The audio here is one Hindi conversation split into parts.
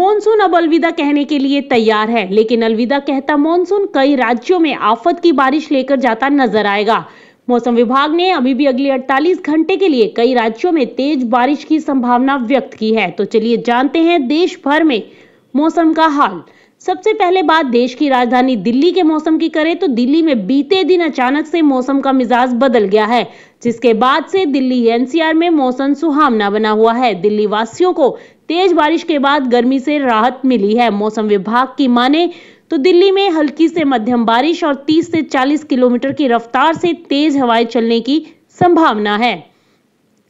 मॉनसून अब अलविदा कहने के लिए तैयार है लेकिन अलविदा कहता मॉनसून कई राज्यों में आफत की बारिश लेकर जाता नजर आएगा मौसम विभाग ने अभी भी अगले 48 घंटे के लिए कई राज्यों में तेज बारिश की संभावना व्यक्त की है तो चलिए जानते हैं देश भर में मौसम का हाल सबसे पहले बात देश की राजधानी दिल्ली के मौसम की करें तो दिल्ली में बीते दिन अचानक से मौसम का मिजाज बदल गया है जिसके बाद से दिल्ली एनसीआर में मौसम सुहावना बना हुआ है दिल्ली वासियों को तेज बारिश के बाद गर्मी से राहत मिली है मौसम विभाग की माने तो दिल्ली में हल्की से मध्यम बारिश और 30 से 40 किलोमीटर की रफ्तार से तेज हवाएं चलने की संभावना है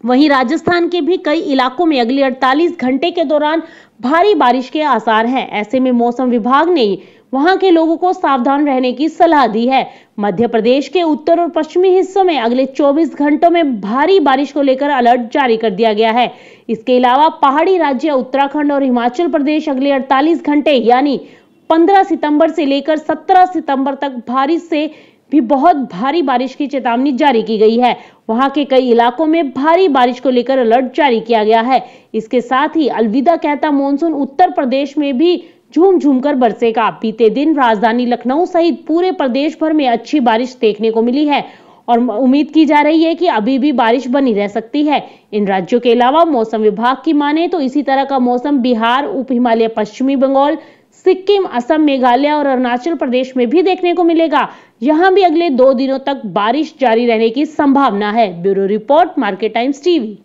वहीं राजस्थान के भी कई इलाकों में अगले 48 घंटे के दौरान भारी बारिश के आसार हैं ऐसे में मौसम विभाग ने वहां के लोगों को सावधान रहने की सलाह दी है मध्य प्रदेश के उत्तर और पश्चिमी हिस्सों में अगले 24 घंटों में भारी बारिश को लेकर अलर्ट जारी कर दिया गया है इसके अलावा पहाड़ी राज्य उत्तराखंड और हिमाचल प्रदेश अगले अड़तालीस घंटे यानी पंद्रह सितंबर से लेकर सत्रह सितंबर तक भारी से भी बहुत भारी बारिश की चेतावनी जारी की गई है वहां के कई इलाकों में भारी बारिश को लेकर अलर्ट जारी किया गया है इसके साथ ही अलविदा कहता मानसून उत्तर प्रदेश में भी झूम झूम कर बरसेगा बीते दिन राजधानी लखनऊ सहित पूरे प्रदेश भर में अच्छी बारिश देखने को मिली है और उम्मीद की जा रही है कि अभी भी बारिश बनी रह सकती है इन राज्यों के अलावा मौसम विभाग की माने तो इसी तरह का मौसम बिहार उप हिमालय पश्चिमी बंगाल सिक्किम असम मेघालय और अरुणाचल प्रदेश में भी देखने को मिलेगा यहां भी अगले दो दिनों तक बारिश जारी रहने की संभावना है bureau report Market Times TV